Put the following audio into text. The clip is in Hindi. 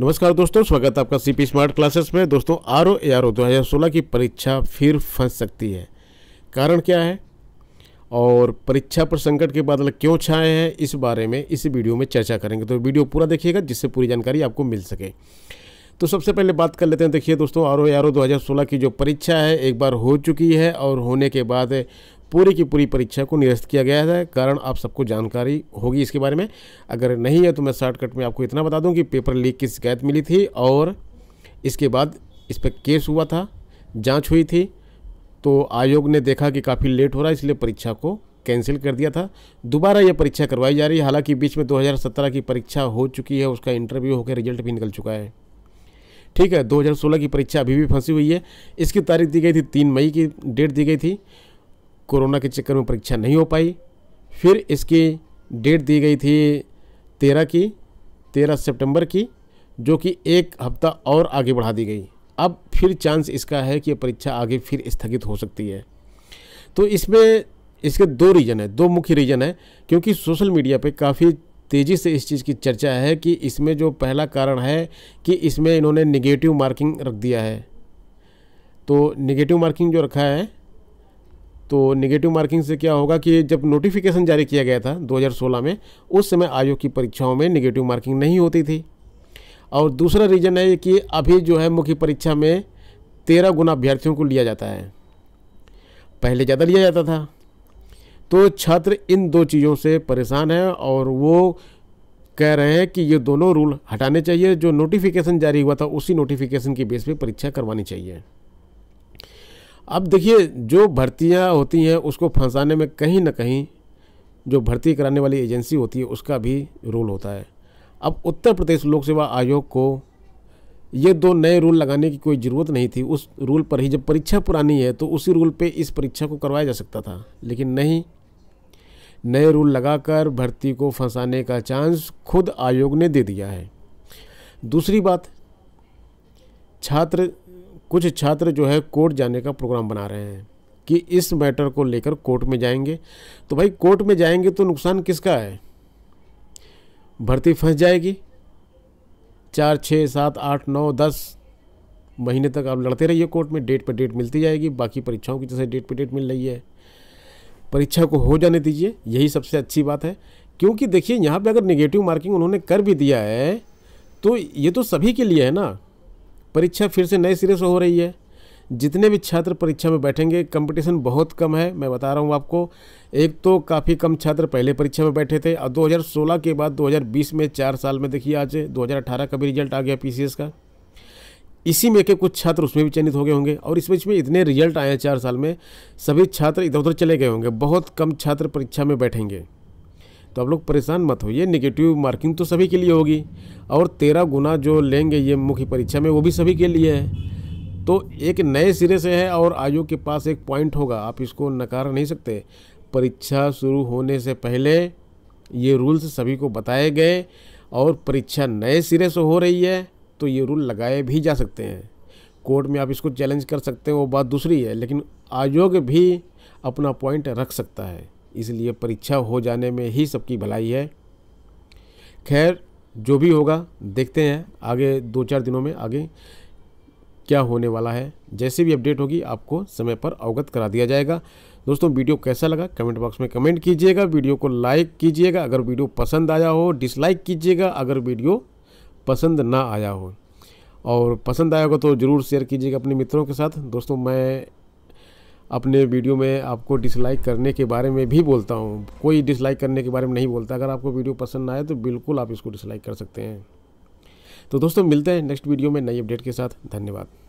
नमस्कार दोस्तों स्वागत है आपका सीपी स्मार्ट क्लासेस में दोस्तों R O A R O दो हज़ार सोलह की परीक्षा फिर फंस सकती है कारण क्या है और परीक्षा पर संकट के बादल क्यों छाए हैं इस बारे में इस वीडियो में चर्चा करेंगे तो वीडियो पूरा देखिएगा जिससे पूरी जानकारी आपको मिल सके तो सबसे पहले बात कर लेते हैं देखिए दोस्तों आर ओ आर ओ दो हज़ार सोलह की जो परीक्षा है एक बार हो चुकी है और होने के बाद पूरी की पूरी परीक्षा को निरस्त किया गया है कारण आप सबको जानकारी होगी इसके बारे में अगर नहीं है तो मैं शॉर्टकट में आपको इतना बता दूं कि पेपर लीक की शिकायत मिली थी और इसके बाद इस पर केस हुआ था जांच हुई थी तो आयोग ने देखा कि काफ़ी लेट हो रहा है इसलिए परीक्षा को कैंसिल कर दिया था दोबारा यह परीक्षा करवाई जा रही है हालांकि बीच में 2017 की परीक्षा हो चुकी है उसका इंटरव्यू होकर रिजल्ट भी निकल चुका है ठीक है 2016 की परीक्षा अभी भी फंसी हुई है इसकी तारीख दी गई थी तीन मई की डेट दी गई थी कोरोना के चक्कर में परीक्षा नहीं हो पाई फिर इसकी डेट दी गई थी तेरह की तेरह सितंबर की जो कि एक हफ्ता और आगे बढ़ा दी गई अब फिर चांस इसका है कि परीक्षा आगे फिर स्थगित हो सकती है तो इसमें इसके दो रीज़न है दो मुख्य रीज़न है क्योंकि सोशल मीडिया पे काफ़ी तेज़ी से इस चीज़ की चर्चा है कि इसमें जो पहला कारण है कि इसमें इन्होंने निगेटिव मार्किंग रख दिया है तो निगेटिव मार्किंग जो रखा है तो निगेटिव मार्किंग से क्या होगा कि जब नोटिफिकेशन जारी किया गया था 2016 में उस समय आयोग की परीक्षाओं में निगेटिव मार्किंग नहीं होती थी और दूसरा रीज़न है कि अभी जो है मुख्य परीक्षा में तेरह गुना अभ्यर्थियों को लिया जाता है पहले ज़्यादा लिया जाता था तो छात्र इन दो चीज़ों से परेशान हैं और वो कह रहे हैं कि ये दोनों रूल हटाने चाहिए जो नोटिफिकेशन जारी हुआ था उसी नोटिफिकेशन की बेस पे परीक्षा करवानी चाहिए अब देखिए जो भर्तियाँ होती हैं उसको फंसाने में कहीं ना कहीं जो भर्ती कराने वाली एजेंसी होती है उसका भी रोल होता है अब उत्तर प्रदेश लोक सेवा आयोग को ये दो नए रूल लगाने की कोई ज़रूरत नहीं थी उस रूल पर ही जब परीक्षा पुरानी है तो उसी रूल पे इस परीक्षा को करवाया जा सकता था लेकिन नहीं नए रूल लगाकर भर्ती को फंसाने का चांस खुद आयोग ने दे दिया है दूसरी बात छात्र कुछ छात्र जो है कोर्ट जाने का प्रोग्राम बना रहे हैं कि इस मैटर को लेकर कोर्ट में जाएंगे तो भाई कोर्ट में जाएंगे तो नुकसान किसका है भर्ती फंस जाएगी चार छः सात आठ नौ दस महीने तक आप लड़ते रहिए कोर्ट में डेट पर डेट मिलती जाएगी बाकी परीक्षाओं की जैसे डेट पर डेट मिल रही है परीक्षा को हो जाने दीजिए यही सबसे अच्छी बात है क्योंकि देखिए यहाँ पे अगर नेगेटिव मार्किंग उन्होंने कर भी दिया है तो ये तो सभी के लिए है ना परीक्षा फिर से नए सिरे से हो रही है जितने भी छात्र परीक्षा में बैठेंगे कंपटीशन बहुत कम है मैं बता रहा हूँ आपको एक तो काफ़ी कम छात्र पहले परीक्षा में बैठे थे और 2016 के बाद 2020 में चार साल में देखिए आज 2018 का भी रिजल्ट आ गया पीसीएस का इसी में के कुछ छात्र उसमें भी चयनित हो गए होंगे और इस बीच में इतने रिजल्ट आए हैं चार साल में सभी छात्र इधर उधर चले गए होंगे बहुत कम छात्र परीक्षा में बैठेंगे तो आप लोग परेशान मत होइए नेगेटिव निगेटिव मार्किंग तो सभी के लिए होगी और तेरह गुना जो लेंगे ये मुख्य परीक्षा में वो भी सभी के लिए है तो एक नए सिरे से है और आयोग के पास एक पॉइंट होगा आप इसको नकार नहीं सकते परीक्षा शुरू होने से पहले ये रूल्स सभी को बताए गए और परीक्षा नए सिरे से हो रही है तो ये रूल लगाए भी जा सकते हैं कोर्ट में आप इसको चैलेंज कर सकते हैं वो बात दूसरी है लेकिन आयोग भी अपना पॉइंट रख सकता है इसलिए परीक्षा हो जाने में ही सबकी भलाई है खैर जो भी होगा देखते हैं आगे दो चार दिनों में आगे क्या होने वाला है जैसे भी अपडेट होगी आपको समय पर अवगत करा दिया जाएगा दोस्तों वीडियो कैसा लगा कमेंट बॉक्स में कमेंट कीजिएगा वीडियो को लाइक कीजिएगा अगर वीडियो पसंद आया हो डिसलाइक कीजिएगा अगर वीडियो पसंद ना आया हो और पसंद आएगा तो ज़रूर शेयर कीजिएगा अपने मित्रों के साथ दोस्तों मैं अपने वीडियो में आपको डिसलाइक करने के बारे में भी बोलता हूँ कोई डिसलाइक करने के बारे में नहीं बोलता अगर आपको वीडियो पसंद ना आए तो बिल्कुल आप इसको डिसलाइक कर सकते हैं तो दोस्तों मिलते हैं नेक्स्ट वीडियो में नई अपडेट के साथ धन्यवाद